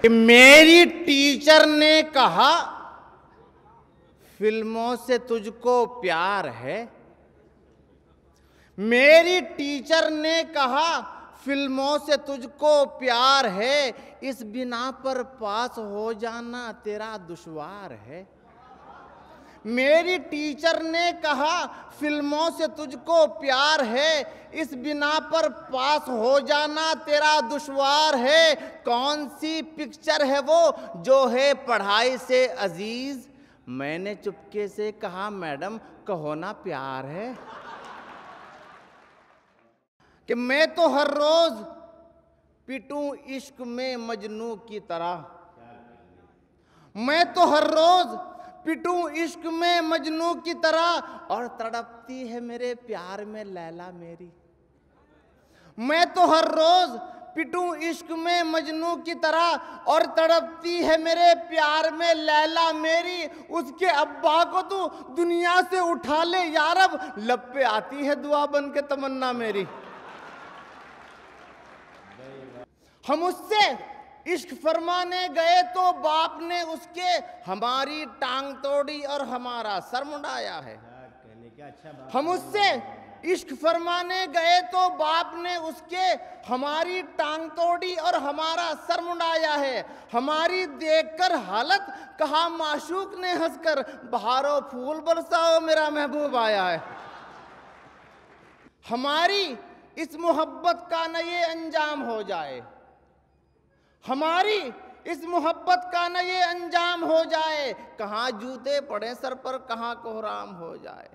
कि मेरी टीचर ने कहा फिल्मों से तुझको प्यार है मेरी टीचर ने कहा फिल्मों से तुझको प्यार है इस बिना पर पास हो जाना तेरा दुश्वार है मेरी टीचर ने कहा फिल्मों से तुझको प्यार है इस बिना पर पास हो जाना तेरा दुश्वार है कौन सी पिक्चर है वो जो है पढ़ाई से अजीज मैंने चुपके से कहा मैडम कहो ना प्यार है कि मैं तो हर रोज पिटूं इश्क में मजनू की तरह मैं तो हर रोज पिटू इश्क में मजनू की तरह और तड़पती है मेरे प्यार में लैला मेरी मैं तो हर रोज पिटू इश्क में मजनू की तरह और तड़पती है मेरे प्यार में लैला मेरी उसके अब्बा को तू दुनिया से उठा ले यारब लब पे आती है दुआ बन के तमन्ना मेरी हम उससे इश्क फरमाने गए तो बाप ने उसके हमारी टांग तोड़ी और हमारा सर मुंडाया है हम उससे इश्क फरमाने गए तो बाप ने उसके हमारी टांग तोड़ी और हमारा सर मुंडाया है हमारी देखकर हालत कहा माशूक ने हंसकर बहारो फूल बरसाओ मेरा महबूब आया है हमारी इस मोहब्बत का न ये अंजाम हो जाए हमारी इस मोहब्बत का न ये अंजाम हो जाए कहाँ जूते पड़े सर पर कहाँ कोहराम हो जाए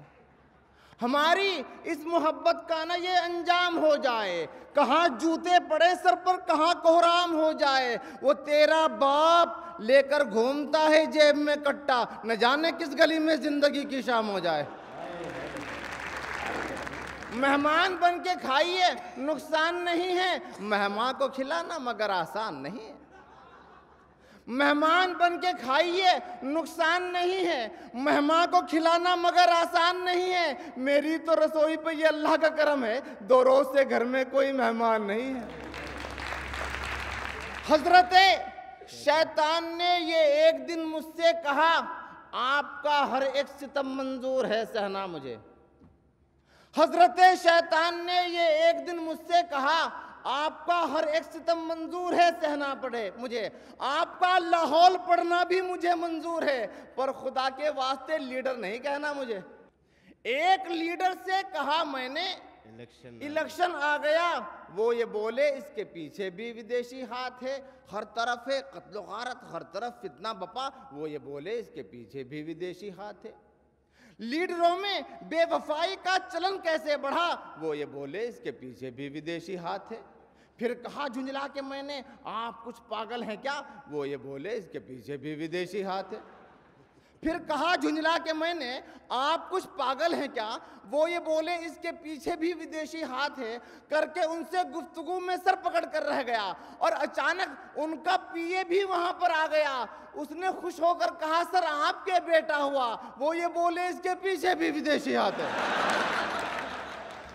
हमारी इस मोहब्बत का ना ये अंजाम हो जाए कहाँ जूते पड़े सर पर कहाँ कोहराम हो जाए वो तेरा बाप लेकर घूमता है जेब में कट्टा न जाने किस गली में ज़िंदगी की शाम हो जाए मेहमान बन के खाइए नुकसान नहीं है मेहमान को खिलाना मगर आसान नहीं है मेहमान बन के खाइए नुकसान नहीं है मेहमान को खिलाना मगर आसान नहीं है मेरी तो रसोई पे ये अल्लाह का करम है दो रोज से घर में कोई मेहमान नहीं है हजरत शैतान ने ये एक दिन मुझसे कहा आपका हर एक सितम मंजूर है सहना मुझे हजरत शैतान ने ये एक दिन मुझसे कहा आपका हर एक सितम मंजूर है सहना पड़े मुझे आपका लाहौल पढ़ना भी मुझे मंजूर है पर खुदा के वास्ते लीडर नहीं कहना मुझे एक लीडर से कहा मैंने इलेक्शन इलेक्शन आ गया वो ये बोले इसके पीछे भी विदेशी हाथ है हर तरफ है कत्लो हर तरफ फितना बपा वो ये बोले इसके पीछे भी विदेशी हाथ है लीडरों में बेवफाई का चलन कैसे बढ़ा वो ये बोले इसके पीछे भी विदेशी हाथ है फिर कहा झुंझला के मैंने आप कुछ पागल हैं क्या वो ये बोले इसके पीछे भी विदेशी हाथ है फिर कहा झुंझला के मैंने आप कुछ पागल हैं क्या वो ये बोले इसके पीछे भी विदेशी हाथ है करके उनसे गुफ्तगु में सर पकड़ कर रह गया और अचानक उनका पीए भी वहाँ पर आ गया उसने खुश होकर कहा सर आपके बेटा हुआ वो ये बोले इसके पीछे भी विदेशी हाथ है